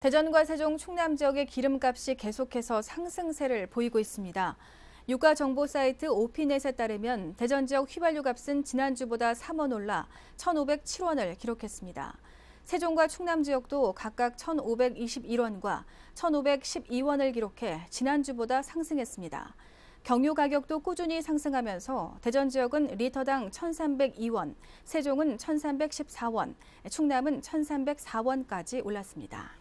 대전과 세종, 충남 지역의 기름값이 계속해서 상승세를 보이고 있습니다. 유가 정보 사이트 오피넷에 따르면 대전 지역 휘발유 값은 지난주보다 3원 올라 1,507원을 기록했습니다. 세종과 충남 지역도 각각 1,521원과 1,512원을 기록해 지난주보다 상승했습니다. 경유 가격도 꾸준히 상승하면서 대전 지역은 리터당 1,302원, 세종은 1,314원, 충남은 1,304원까지 올랐습니다.